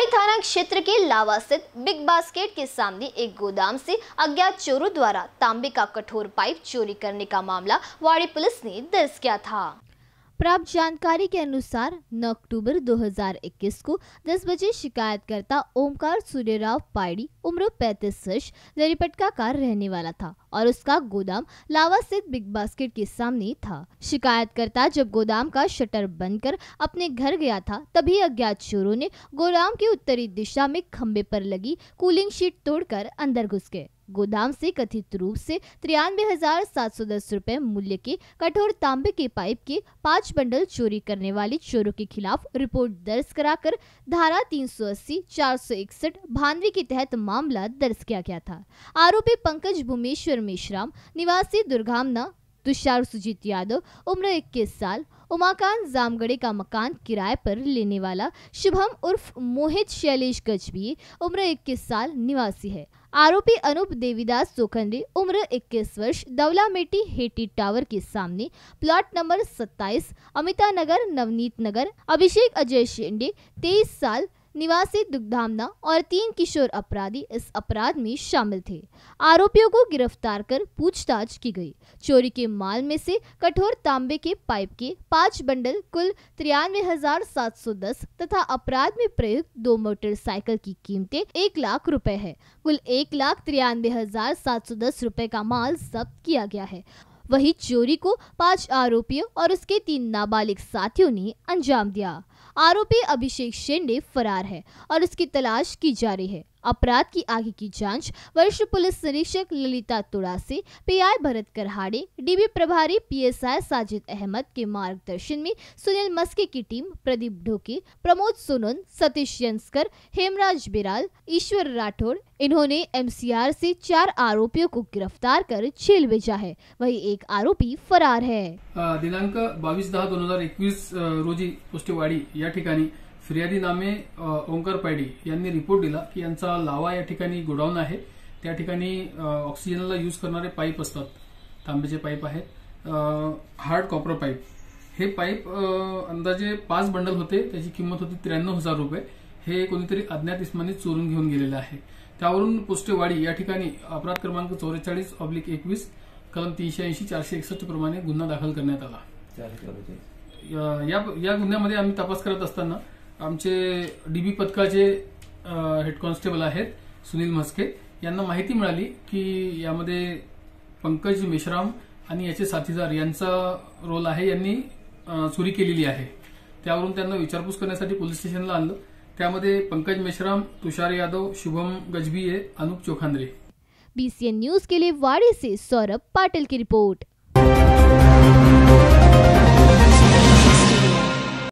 खिलाड़ी थाना क्षेत्र के लावा स्थित बिग बास्केट के सामने एक गोदाम से अज्ञात चोरों द्वारा तांबे का कठोर पाइप चोरी करने का मामला वाड़ी पुलिस ने दर्ज किया था प्राप्त जानकारी के अनुसार 9 अक्टूबर 2021 को 10 बजे शिकायतकर्ता ओमकार सूर्यराव पायड़ी उम्र पैतीस वर्ष जरीपटका का रहने वाला था और उसका गोदाम लावा स्थित बिग बास्केट के सामने था शिकायतकर्ता जब गोदाम का शटर बंद कर अपने घर गया था तभी अज्ञात चोरों ने गोदाम की उत्तरी दिशा में खम्बे पर लगी कूलिंग शीट तोड़कर अंदर घुस गए गोदाम से कथित रूप से तिरानवे हजार सात सौ दस रूपए मूल्य के कठोर तांबे के पाइप के पांच बंडल चोरी करने वाले चोरों के खिलाफ रिपोर्ट दर्ज कराकर धारा 380, इकसठ बानवे के तहत मामला दर्ज किया गया था आरोपी पंकज भूमेश्वर मेश्राम निवासी दुर्गामना तुषार सुजीत यादव उम्र इक्कीस साल उमाकांत जामगढ़े का मकान किराए पर लेने वाला शुभम उर्फ मोहित शैलेश गजबी उम्र 21 साल निवासी है आरोपी अनूप देवीदास सोखंडी उम्र 21 वर्ष मेटी हेटी टावर के सामने प्लॉट नंबर 27 अमिता नगर नवनीत नगर अभिषेक अजय शेंडे 23 साल निवासी दुग्धामना और तीन किशोर अपराधी इस अपराध में शामिल थे आरोपियों को गिरफ्तार कर पूछताछ की गई चोरी के माल में से कठोर तांबे के पाइप के पांच बंडल कुल तिरानवे हजार सात सौ दस तथा अपराध में प्रयुक्त दो मोटरसाइकिल की कीमतें एक लाख रुपए है कुल एक लाख तिरानवे हजार सात सौ दस रुपए का माल जब्त किया गया है वही चोरी को पांच आरोपियों और उसके तीन नाबालिग साथियों ने अंजाम दिया आरोपी अभिषेक शेंडे फरार है और उसकी तलाश की जा रही है अपराध की आगे की जांच वरिष्ठ पुलिस निरीक्षक Lalita P PI Bharat Karhade DB प्रभारी पीएसआई साजिद अहमद के मार्गदर्शन में सुनील मस्के की टीम प्रदीप ढोके प्रमोद सोनन सतीश यंस्कर हेमराज बिराल ईश्वर राठौड़ इन्होंने एमसीआर से चार आरोपियों को गिरफ्तार कर जेल भेजा है वही एक आरोपी फरार है दिनांक बाईस दह दो हजार इक्कीस रोजी पुष्टिवाड़ी या ठिकाणी फिर्यादी नामे ओंकार पायडी यांनी रिपोर्ट दिला की यांचा लावा या ठिकाणी गोडाऊन आहे त्या ठिकाणी ऑक्सिजनला यूज करणारे पाईप असतात तांब्याचे पाईप आहेत हार्ड कॉपर पाईप हे पाईप अंदाजे पाच बंडल होते त्याची किंमत होती त्र्याण्णव हजार रुपये हे कोणीतरी अज्ञात इस्माने चोरून घेऊन गेलेले आहे त्यावरून पोस्टेवाडी या ठिकाणी अपराध क्रमांक चौवेचाळीस ऑब्लिक एकवीस कलम तीनशे ऐंशी चारशे एकसष्ट प्रमाणे गुन्हा दाखल करण्यात आला या या गुन्ह्यामध्ये आम्ही तपास करत असताना आमचे डीबी पथकाचे हेड कॉन्स्टेबल आहेत सुनील म्हस्के यांना माहिती मिळाली की यामध्ये पंकज मेश्राम आणि याचे साथीदार यांचा रोल आहे यांनी चोरी केलेली आहे त्यावरून त्यांना विचारपूस करण्यासाठी पोलीस स्टेशनला आणलं त्यामध्ये पंकज मेश्राम तुषार यादव शुभम गजबीये अनुप चोखांद्रे बीसीएन न्यूज के लिए वाड़ी से सौरभ पाटील की रिपोर्ट